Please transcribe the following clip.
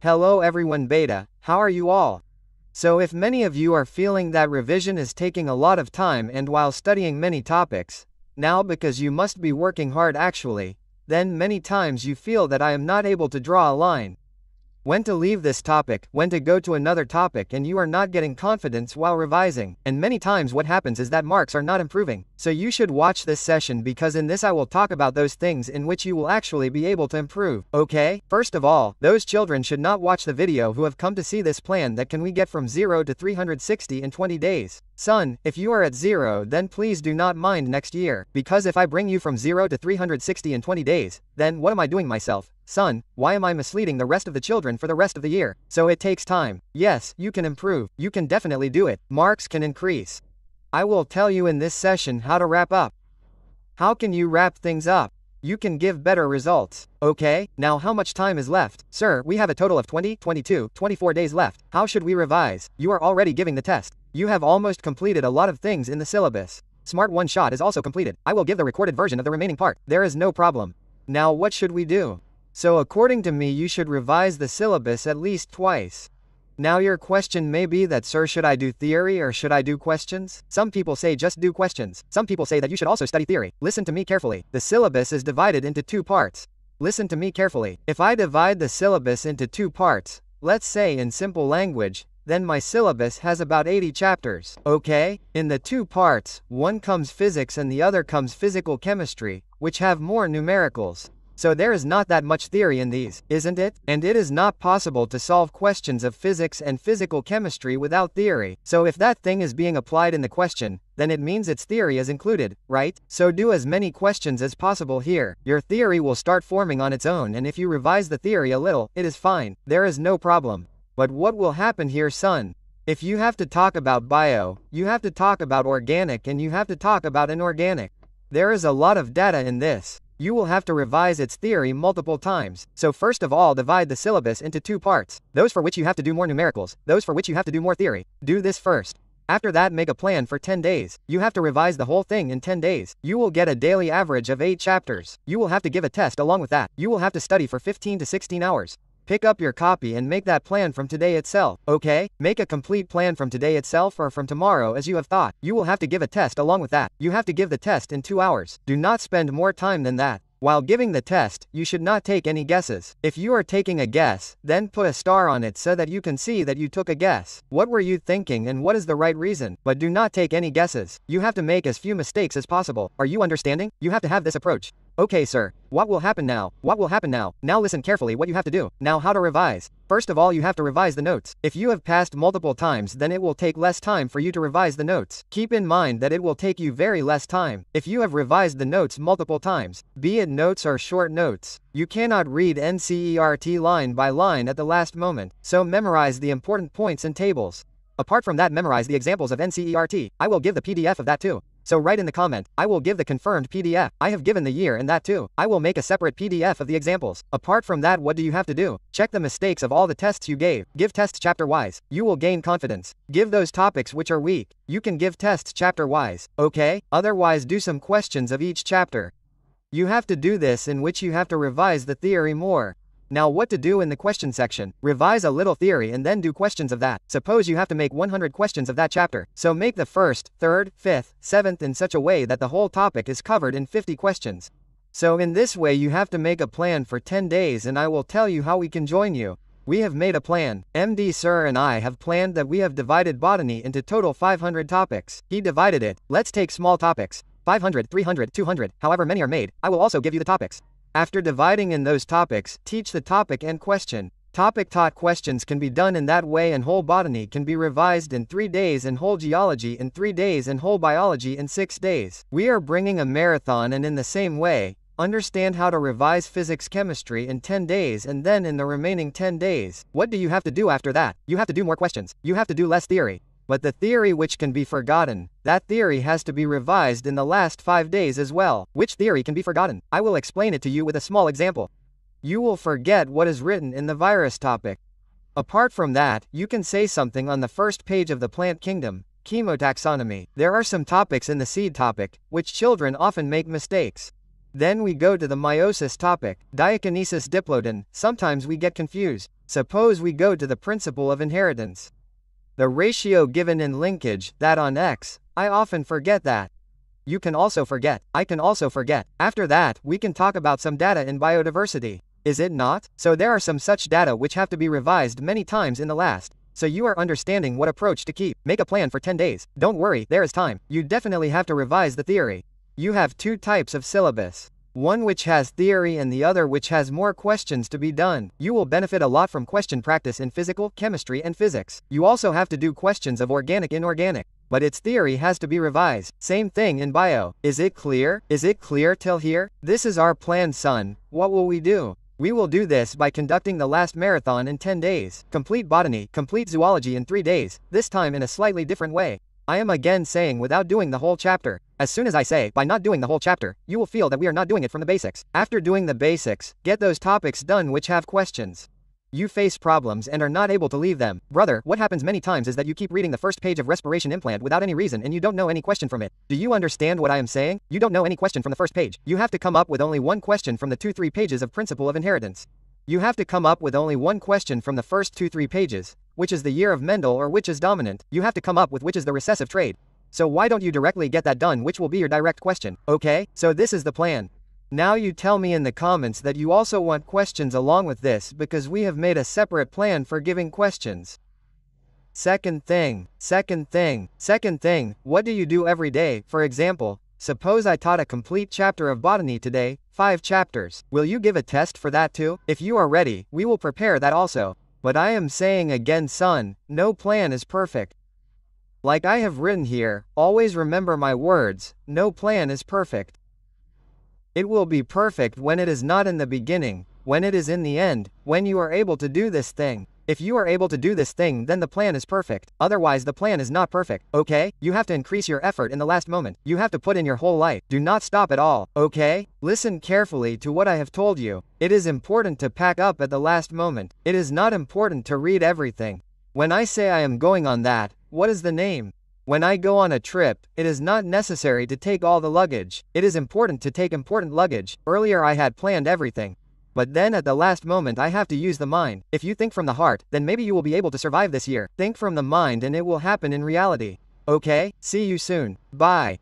Hello everyone beta, how are you all? So if many of you are feeling that revision is taking a lot of time and while studying many topics, now because you must be working hard actually, then many times you feel that I am not able to draw a line, when to leave this topic, when to go to another topic and you are not getting confidence while revising, and many times what happens is that marks are not improving. So you should watch this session because in this I will talk about those things in which you will actually be able to improve, okay? First of all, those children should not watch the video who have come to see this plan that can we get from 0 to 360 in 20 days. Son, if you are at 0 then please do not mind next year, because if I bring you from 0 to 360 in 20 days, then what am I doing myself? Son, why am I misleading the rest of the children for the rest of the year? So it takes time. Yes, you can improve. You can definitely do it. Marks can increase. I will tell you in this session how to wrap up. How can you wrap things up? You can give better results. Okay, now how much time is left? Sir, we have a total of 20, 22, 24 days left. How should we revise? You are already giving the test. You have almost completed a lot of things in the syllabus. Smart One Shot is also completed. I will give the recorded version of the remaining part. There is no problem. Now what should we do? So according to me you should revise the syllabus at least twice. Now your question may be that sir should I do theory or should I do questions? Some people say just do questions. Some people say that you should also study theory. Listen to me carefully. The syllabus is divided into two parts. Listen to me carefully. If I divide the syllabus into two parts, let's say in simple language, then my syllabus has about 80 chapters. Okay? In the two parts, one comes physics and the other comes physical chemistry, which have more numericals. So there is not that much theory in these, isn't it? And it is not possible to solve questions of physics and physical chemistry without theory. So if that thing is being applied in the question, then it means its theory is included, right? So do as many questions as possible here. Your theory will start forming on its own and if you revise the theory a little, it is fine. There is no problem. But what will happen here son? If you have to talk about bio, you have to talk about organic and you have to talk about inorganic. There is a lot of data in this. You will have to revise its theory multiple times, so first of all divide the syllabus into two parts, those for which you have to do more numericals, those for which you have to do more theory. Do this first. After that make a plan for 10 days. You have to revise the whole thing in 10 days. You will get a daily average of 8 chapters. You will have to give a test along with that. You will have to study for 15 to 16 hours. Pick up your copy and make that plan from today itself, okay? Make a complete plan from today itself or from tomorrow as you have thought. You will have to give a test along with that. You have to give the test in two hours. Do not spend more time than that. While giving the test, you should not take any guesses. If you are taking a guess, then put a star on it so that you can see that you took a guess. What were you thinking and what is the right reason? But do not take any guesses. You have to make as few mistakes as possible. Are you understanding? You have to have this approach. Okay sir, what will happen now? What will happen now? Now listen carefully what you have to do. Now how to revise. First of all you have to revise the notes. If you have passed multiple times then it will take less time for you to revise the notes. Keep in mind that it will take you very less time. If you have revised the notes multiple times, be it notes or short notes, you cannot read NCERT line by line at the last moment, so memorize the important points and tables. Apart from that memorize the examples of NCERT. I will give the PDF of that too. So write in the comment, I will give the confirmed PDF, I have given the year and that too, I will make a separate PDF of the examples. Apart from that what do you have to do? Check the mistakes of all the tests you gave, give tests chapter wise, you will gain confidence. Give those topics which are weak, you can give tests chapter wise, okay? Otherwise do some questions of each chapter. You have to do this in which you have to revise the theory more. Now what to do in the question section, revise a little theory and then do questions of that. Suppose you have to make 100 questions of that chapter, so make the first, third, fifth, seventh in such a way that the whole topic is covered in 50 questions. So in this way you have to make a plan for 10 days and I will tell you how we can join you. We have made a plan. MD Sir and I have planned that we have divided botany into total 500 topics. He divided it. Let's take small topics. 500, 300, 200, however many are made. I will also give you the topics. After dividing in those topics, teach the topic and question. Topic taught questions can be done in that way and whole botany can be revised in 3 days and whole geology in 3 days and whole biology in 6 days. We are bringing a marathon and in the same way, understand how to revise physics chemistry in 10 days and then in the remaining 10 days. What do you have to do after that? You have to do more questions. You have to do less theory but the theory which can be forgotten, that theory has to be revised in the last five days as well. Which theory can be forgotten? I will explain it to you with a small example. You will forget what is written in the virus topic. Apart from that, you can say something on the first page of the plant kingdom, chemotaxonomy. There are some topics in the seed topic, which children often make mistakes. Then we go to the meiosis topic, diakinesis diplodon, sometimes we get confused. Suppose we go to the principle of inheritance. The ratio given in linkage, that on x, I often forget that. You can also forget, I can also forget. After that, we can talk about some data in biodiversity. Is it not? So there are some such data which have to be revised many times in the last. So you are understanding what approach to keep. Make a plan for 10 days. Don't worry, there is time. You definitely have to revise the theory. You have two types of syllabus one which has theory and the other which has more questions to be done. You will benefit a lot from question practice in physical, chemistry and physics. You also have to do questions of organic inorganic, but its theory has to be revised. Same thing in bio. Is it clear? Is it clear till here? This is our plan son, what will we do? We will do this by conducting the last marathon in 10 days. Complete botany, complete zoology in 3 days, this time in a slightly different way. I am again saying without doing the whole chapter. As soon as I say, by not doing the whole chapter, you will feel that we are not doing it from the basics. After doing the basics, get those topics done which have questions. You face problems and are not able to leave them. Brother, what happens many times is that you keep reading the first page of respiration implant without any reason and you don't know any question from it. Do you understand what I am saying? You don't know any question from the first page. You have to come up with only one question from the two three pages of principle of inheritance. You have to come up with only one question from the first two three pages which is the year of Mendel or which is dominant, you have to come up with which is the recessive trait. So why don't you directly get that done which will be your direct question, okay? So this is the plan. Now you tell me in the comments that you also want questions along with this because we have made a separate plan for giving questions. Second thing, second thing, second thing, what do you do every day, for example, Suppose I taught a complete chapter of botany today, 5 chapters. Will you give a test for that too? If you are ready, we will prepare that also. But I am saying again, son, no plan is perfect. Like I have written here, always remember my words no plan is perfect. It will be perfect when it is not in the beginning, when it is in the end, when you are able to do this thing. If you are able to do this thing then the plan is perfect, otherwise the plan is not perfect, okay? You have to increase your effort in the last moment, you have to put in your whole life, do not stop at all, okay? Listen carefully to what I have told you, it is important to pack up at the last moment, it is not important to read everything. When I say I am going on that, what is the name? When I go on a trip, it is not necessary to take all the luggage, it is important to take important luggage, earlier I had planned everything, but then at the last moment I have to use the mind. If you think from the heart, then maybe you will be able to survive this year. Think from the mind and it will happen in reality. Okay, see you soon. Bye.